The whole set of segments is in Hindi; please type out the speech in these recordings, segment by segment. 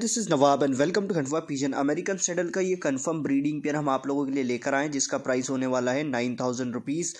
this is Nawab and welcome to हनवा पीजन अमेरिकन सेडल का ये कंफर्म ब्रीडिंग पेयर हम आप लोगों के लिए लेकर आए जिसका प्राइस होने वाला है नाइन थाउजेंड रुपीज़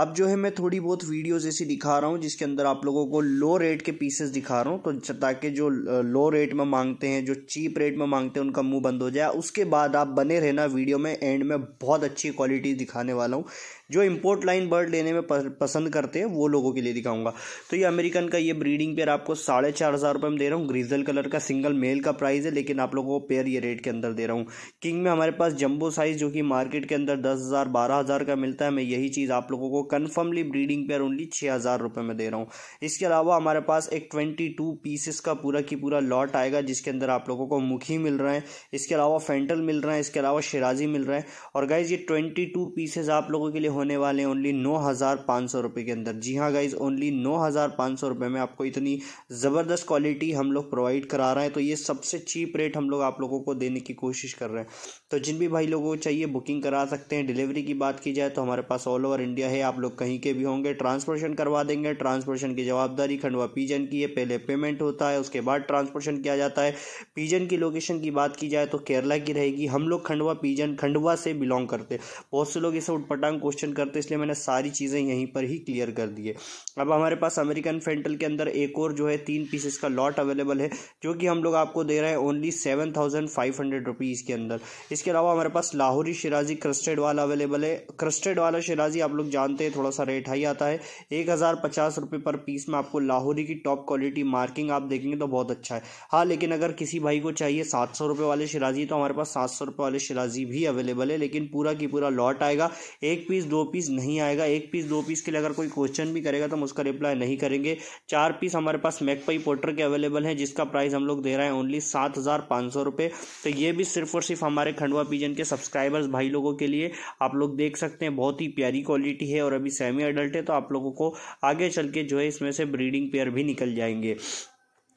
अब जो है मैं थोड़ी बहुत वीडियोस ऐसी दिखा रहा हूँ जिसके अंदर आप लोगों को लो रेट के पीसेस दिखा रहा हूँ तो ताकि जो लो रेट में मांगते हैं जो चीप रेट में मांगते हैं उनका मुँह बंद हो जाए उसके बाद आप बने रहना वीडियो में एंड में बहुत अच्छी क्वालिटी दिखाने वाला हूँ जो इम्पोर्ट लाइन बर्ड लेने में पसंद करते हैं वो लोगों के लिए दिखाऊंगा तो ये अमेरिकन का ये ब्रीडिंग पेयर आपको साढ़े चार हज़ार रुपये में दे रहा हूँ ग्रीजल कलर का सिंगल मेल का प्राइस है लेकिन आप लोगों को पेयर ये रेट के अंदर दे रहा हूँ किंग में हमारे पास जम्बो साइज़ जो कि मार्केट के अंदर दस हज़ार बारह हज़ार का मिलता है मैं यही चीज़ आप लोगों को कन्फर्मली ब्रीडिंग पेयर ओनली छः हज़ार रुपये में दे रहा हूँ इसके अलावा हमारे पास एक ट्वेंटी टू पीसेस का पूरा की पूरा लॉट आएगा जिसके अंदर आप लोगों को मुखी मिल रहा है इसके अलावा फेंटल मिल रहा है इसके अलावा शराजी मिल रहा है और गाइज ये ट्वेंटी टू पीसेस आप लोगों के लिए होने वाले ओनली नौ हज़ार पाँच सौ रुपये के अंदर जी हाँ गाइज ओनली नौ हज़ार पाँच सौ रुपये में आपको इतनी ज़बरदस्त क्वालिटी हम लोग प्रोवाइड करा रहे हैं तो ये सबसे चीप रेट हम लोग आप लोगों को देने की कोशिश कर रहे हैं तो जिन भी भाई लोगों को चाहिए बुकिंग करा सकते हैं डिलीवरी की बात की जाए तो हमारे पास ऑल ओवर इंडिया है आप लोग कहीं के भी होंगे ट्रांसपोर्टेशन करवा देंगे ट्रांसपोर्टेशन की जवाबदारी खंडवा पीजन की है पहले पेमेंट होता है उसके बाद ट्रांसपोर्टेशन किया जाता है पीजन की लोकेशन की बात की जाए तो केरला की रहेगी हम लोग खंडवा पीजन खंडवा से बिलोंग करते बहुत से लोग इसे उठपटांग क्वेश्चन मेंशन करते इसलिए मैंने सारी चीज़ें यहीं पर ही क्लियर कर दी है अब हमारे पास अमेरिकन फेंटल के अंदर एक और जो है तीन पीसेस का लॉट अवेलेबल है जो कि हम लोग आपको दे रहे हैं only seven thousand five hundred rupees के अंदर इसके अलावा हमारे पास लाहौरी शिराजी क्रस्टेड वाला अवेलेबल है क्रस्टेड वाला शिराजी आप लोग जानते हैं थोड़ा सा रेट हाई आता है एक हज़ार पचास रुपये पर पीस में आपको लाहौरी की टॉप क्वालिटी मार्किंग आप देखेंगे तो बहुत अच्छा है हाँ लेकिन अगर किसी भाई को चाहिए सात सौ रुपये वाले शिराजी तो हमारे पास सात सौ रुपये वाले शिराजी भी अवेलेबल है लेकिन पूरा की पूरा लॉट आएगा एक पीस दो दो पीस नहीं आएगा एक पीस दो पीस के लिए अगर कोई क्वेश्चन भी करेगा तो हम उसका रिप्लाई नहीं करेंगे चार पीस हमारे पास मैकपाई पोटर के अवेलेबल हैं जिसका प्राइस हम लोग दे रहे हैं ओनली सात हज़ार पाँच सौ रुपये तो ये भी सिर्फ और सिर्फ हमारे खंडवा पीजन के सब्सक्राइबर्स भाई लोगों के लिए आप लोग देख सकते हैं बहुत ही प्यारी क्वालिटी है और अभी सेमी अडल्ट है तो आप लोगों को आगे चल के जो है इसमें से ब्रीडिंग पेयर भी निकल जाएंगे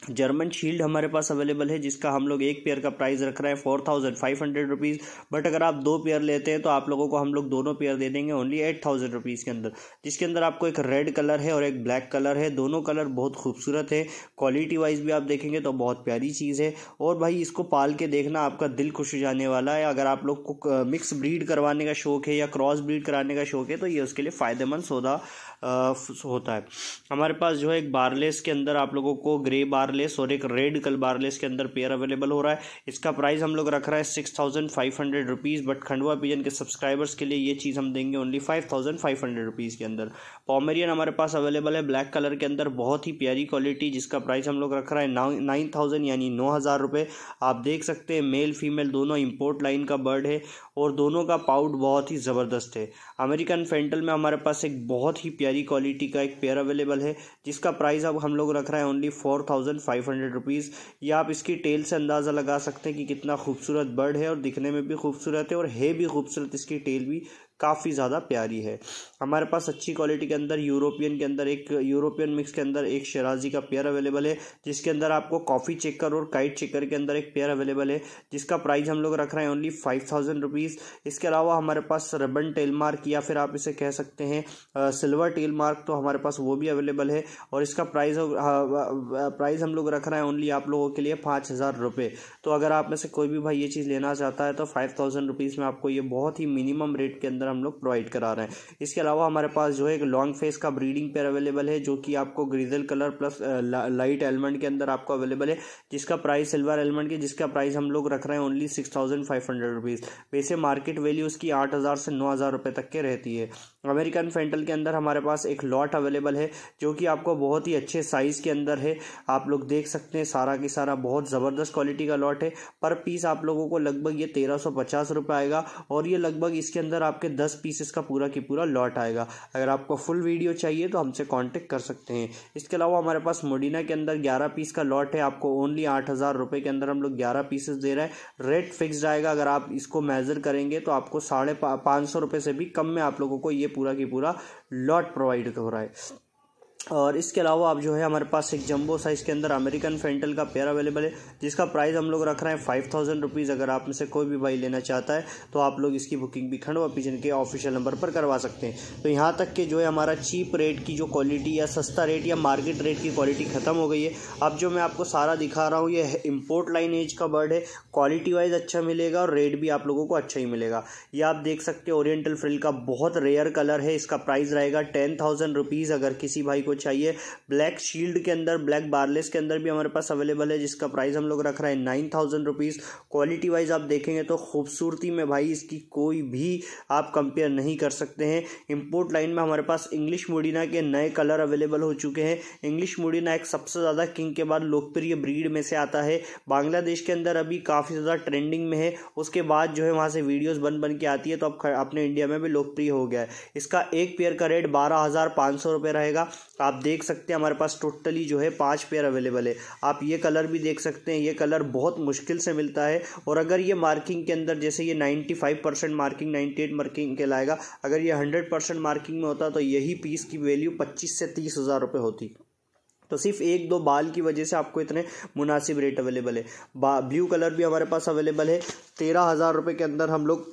जर्मन शील्ड हमारे पास अवेलेबल है जिसका हम लोग एक पेयर का प्राइस रख रहे हैं four thousand five hundred rupees but अगर आप दो पेयर लेते हैं तो आप लोगों को हम लोग दोनों पेयर दे देंगे ओनली एट थाउजेंड रुपीज़ के अंदर जिसके अंदर आपको एक रेड कलर है और एक ब्लैक कलर है दोनों कलर बहुत खूबसूरत है क्वालिटी वाइज भी आप देखेंगे तो बहुत प्यारी चीज़ है और भाई इसको पाल के देखना आपका दिल खुश हो जाने वाला है अगर आप लोग को मिक्स ब्रीड करवाने का शौक है या क्रॉस ब्रीड कराने का शौक है तो ये उसके लिए फ़ायदेमंद सौदा होता है हमारे पास जो है एक बारलेस के अंदर आप लोगों को ग्रे बार बारलेस और एक रेड कल बारलेस के अंदर पेयर अवेलेबल हो रहा है इसका प्राइस हम लोग रख रहा है six thousand five hundred rupees but Khandwa pigeon के सब्सक्राइबर्स के लिए ये चीज़ हम देंगे only five thousand five hundred rupees के अंदर पॉमेरियन हमारे पास अवेलेबल है ब्लैक कलर के अंदर बहुत ही प्यारी क्वालिटी जिसका प्राइस हम लोग रख रहा है नाइन थाउजेंड यानी नौ हज़ार रुपये आप देख सकते हैं मेल फीमेल दोनों इम्पोर्ट लाइन का बर्ड है और दोनों का पाउड बहुत ही ज़बरदस्त है अमेरिकन फेंटल में हमारे पास एक बहुत ही प्यारी क्वालिटी का एक पेयर अवेलेबल है जिसका प्राइस अब हम लोग रख रहे हैं only four thousand five hundred rupees या आप इसकी टेल से अंदाज़ा लगा सकते हैं कि कितना खूबसूरत बर्ड है और दिखने में भी खूबसूरत है और है भी खूबसूरत इसकी टेल भी काफ़ी ज़्यादा प्यारी है हमारे पास अच्छी क्वालिटी के अंदर यूरोपियन के अंदर एक यूरोपियन मिक्स के अंदर एक शराजी का पेयर अवेलेबल है जिसके अंदर आपको कॉफ़ी चेकर और काइट चेकर के अंदर एक पेयर अवेलेबल है जिसका प्राइस हम लोग रख रहे हैं ओनली फाइव थाउजेंड रुपीज़ इसके अलावा हमारे पास रबन टेल मार्क या फिर आप इसे कह सकते हैं सिल्वर टेल मार्क तो हमारे पास वो भी अवेलेबल है और इसका प्राइज़ प्राइस हम लोग रख रहे हैं ओनली आप लोगों के लिए पाँच हज़ार रुपये तो अगर आप में से कोई भी भाई ये चीज़ लेना चाहता है तो फाइव थाउजेंड रुपीज़ में आपको ये बहुत ही मिनिमम रेट के अंदर हम लोग प्रोवाइड करा रहे हैं इसके अलावा हमारे पास जो है लॉन्ग फेस का ब्रीडिंग पेयर अवेलेबल है जो कि आपको grizzle colour plus light almond के अंदर आपको अवेलेबल है जिसका प्राइस सिल्वर एलमंड के जिसका प्राइस हम लोग रख रहे हैं only six thousand five hundred rupees वैसे मार्केट वैल्यू उसकी आठ हज़ार से नौ हज़ार रुपये तक के रहती है अमेरिकन फेंटल के अंदर हमारे पास एक लॉट अवेलेबल है जो कि आपको बहुत ही अच्छे साइज़ के अंदर है आप लोग देख सकते हैं सारा की सारा बहुत ज़बरदस्त क्वालिटी का लॉट है पर पीस आप लोगों को लगभग ये तेरह सौ पचास रुपये आएगा और ये लगभग इसके अंदर आपके दस पीसेस का पूरा की पूरा लॉट आएगा अगर आपको फुल वीडियो चाहिए तो हमसे कॉन्टेक्ट कर सकते हैं इसके अलावा हमारे पास मोडीना के अंदर ग्यारह पीस का लॉट है आपको ओनली आठ हज़ार रुपये के अंदर हम लोग ग्यारह पीसेस दे रहे हैं रेट फिक्स आएगा अगर आप इसको मेज़र करेंगे तो आपको साढ़े पाँच सौ रुपये से भी कम में आप लोगों को ये पूरा की पूरा लॉट प्रोवाइड हो रहा है और इसके अलावा आप जो है हमारे पास एक जंबो साइज़ के अंदर अमेरिकन फेंटल का पेयर अवेलेबल है जिसका प्राइस हम लोग रख रहे हैं फाइव थाउजेंड रुपीज़ अगर आप में से कोई भी भाई लेना चाहता है तो आप लोग इसकी बुकिंग भी खंडवा पिजन के ऑफिशियल नंबर पर करवा सकते हैं तो यहाँ तक के जो है हमारा चीप रेट की जो क्वालिटी या सस्ता रेट या मार्केट रेट की क्वालिटी ख़त्म हो गई है अब जो मैं आपको सारा दिखा रहा हूँ ये इम्पोर्ट लाइन एज का बर्ड है क्वालिटी वाइज अच्छा मिलेगा और रेट भी आप लोगों को अच्छा ही मिलेगा ये आप देख सकते हैं ओरिएंटल फ्रिल का बहुत रेयर कलर है इसका प्राइस रहेगा टेन थाउजेंड रुपीज़ अगर किसी भाई को आपको चाहिए ब्लैक शील्ड के अंदर ब्लैक बारलेस के अंदर भी हमारे पास अवेलेबल है जिसका प्राइस हम लोग रख रहे हैं nine thousand rupees quality wise आप देखेंगे तो खूबसूरती में भाई इसकी कोई भी आप कंपेयर नहीं कर सकते हैं इम्पोर्ट लाइन में हमारे पास इंग्लिश मुडीना के नए कलर अवेलेबल हो चुके हैं इंग्लिश मुडीना एक सबसे ज़्यादा किंग के बाद लोकप्रिय ब्रीड में से आता है बांग्लादेश के अंदर अभी काफ़ी ज़्यादा ट्रेंडिंग में है उसके बाद जो है वहाँ से वीडियोज़ बन बन के आती है तो अब अपने इंडिया में भी लोकप्रिय हो गया है इसका एक पेयर का रेट बारह हज़ार पाँच सौ रुपये रहेगा आप देख सकते हैं हमारे पास टोटली जो है पाँच पेयर अवेलेबल है आप ये कलर भी देख सकते हैं ये कलर बहुत मुश्किल से मिलता है और अगर ये मार्किंग के अंदर जैसे ये ninety five percent marking ninety eight marking लाएगा अगर ये हंड्रेड परसेंट मार्किंग में होता तो यही पीस की वैल्यू पच्चीस से तीस हज़ार रुपये होती तो सिर्फ एक दो बाल की वजह से आपको इतने मुनासिब रेट अवेलेबल है ब्लू कलर भी हमारे पास अवेलेबल है तेरह हज़ार रुपये के अंदर हम लोग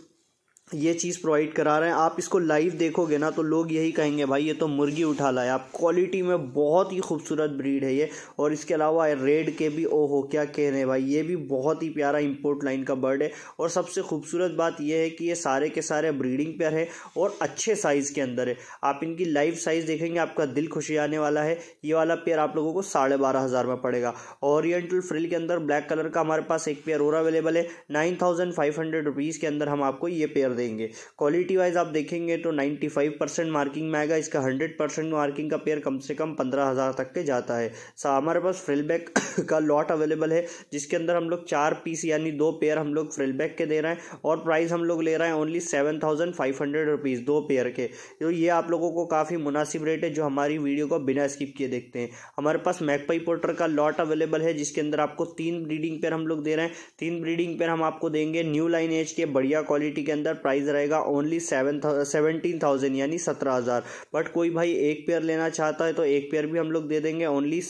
ये चीज़ प्रोवाइड करा रहे हैं आप इसको लाइव देखोगे ना तो लोग यही कहेंगे भाई ये तो मुर्गी उठा लाए आप क्वालिटी में बहुत ही खूबसूरत ब्रीड है ये और इसके अलावा रेड के भी ओ हो क्या कह रहे हैं भाई ये भी बहुत ही प्यारा इंपोर्ट लाइन का बर्ड है और सबसे खूबसूरत बात यह है कि ये सारे के सारे ब्रीडिंग पेयर है और अच्छे साइज़ के अंदर है आप इनकी लाइव साइज़ देखेंगे आपका दिल खुशी आने वाला है ये वाला पेयर आप लोगों को साढ़े बारह हज़ार में पड़ेगा ओरिएंटल फ्रिल के अंदर ब्लैक कलर का हमारे पास एक पेयर और अवेलेबल है nine thousand five hundred rupees के अंदर हम आपको ये पेयर देंगे क्वालिटी वाइज आप देखेंगे तो 95 परसेंट मार्किंग में आएगा इसका 100 परसेंट मार्किंग का पेयर कम से कम पंद्रह हज़ार तक के जाता है सा हमारे पास फ्रिलबैक का लॉट अवेलेबल है जिसके अंदर हम लोग चार पीस यानी दो पेयर हम लोग फ्रिलबैक के दे रहे हैं और प्राइस हम लोग ले रहे हैं only seven thousand five hundred rupees दो पेयर के तो ये आप लोगों को काफ़ी मुनासिब रेट है जो हमारी वीडियो को बिना स्किप किए देखते हैं हमारे पास मैकपाई पोर्टर का लॉट अवेलेबल है जिसके अंदर आपको तीन ब्रीडिंग पेयर हम लोग दे रहे हैं तीन ब्रीडिंग पेयर हम आपको देंगे न्यू लाइन एज के बढ़िया क्वालिटी के अंदर प्राइस रहेगा ओनली सेवन सेवनटीन थाउजेंड यानी सत्रह हज़ार बट कोई भाई एक पेयर लेना चाहता है तो एक पेयर भी हम लोग दे देंगे ओनली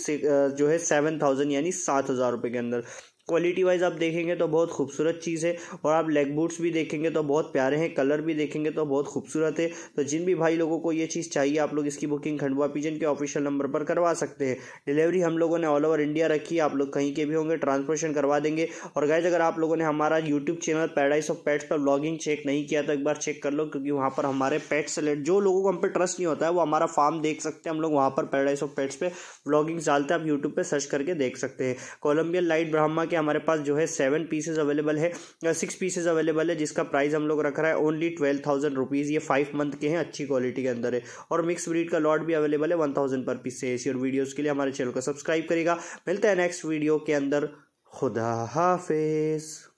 जो है सेवन थाउजेंड यानी सात हज़ार रुपये के अंदर क्वालिटी वाइज आप देखेंगे तो बहुत खूबसूरत चीज़ है और आप लेग बूट्स भी देखेंगे तो बहुत प्यारे हैं कलर भी देखेंगे तो बहुत खूबसूरत है तो जिन भी भाई लोगों को ये चीज़ चाहिए आप लोग इसकी बुकिंग खंडवा पिजन के ऑफिशियल नंबर पर करवा सकते हैं डिलीवरी हम लोगों ने ऑल ओवर इंडिया रखी है आप लोग कहीं के भी होंगे ट्रांसपोर्टेशन करवा देंगे और गैज अगर आप लोगों ने हमारा YouTube channel paradise of pets पर ब्लॉगिंग चेक नहीं किया तो एक बार चेक कर लो क्योंकि वहाँ पर हमारे पेट सेलेक्ट जो लोगों को हम पे ट्रस्ट नहीं होता है वो हमारा फार्म देख सकते हैं हम लोग वहाँ पर पैराडाइस ऑफ पैट्स पर ब्लॉगिंग्स डालते हैं आप यूट्यूब पर सर्च करके देख सकते हैं कोलम्बियन लाइट ब्रह्मा के हमारे पास जो है सेवन पीसेज अवेलेबल है सिक्स पीसेज अवेलेबल है जिसका प्राइस हम लोग रख रहा है ओनली ट्वेल्व थाउजेंड रुपीज़ ये फाइव मंथ के हैं अच्छी क्वालिटी के अंदर है और मिक्स ब्रीड का लॉट भी अवेलेबल है वन थाउजेंड पर पीस से ऐसी और वीडियोज़ के लिए हमारे चैनल को सब्सक्राइब करेगा मिलता है नेक्स्ट वीडियो के अंदर खुदा हाफिज़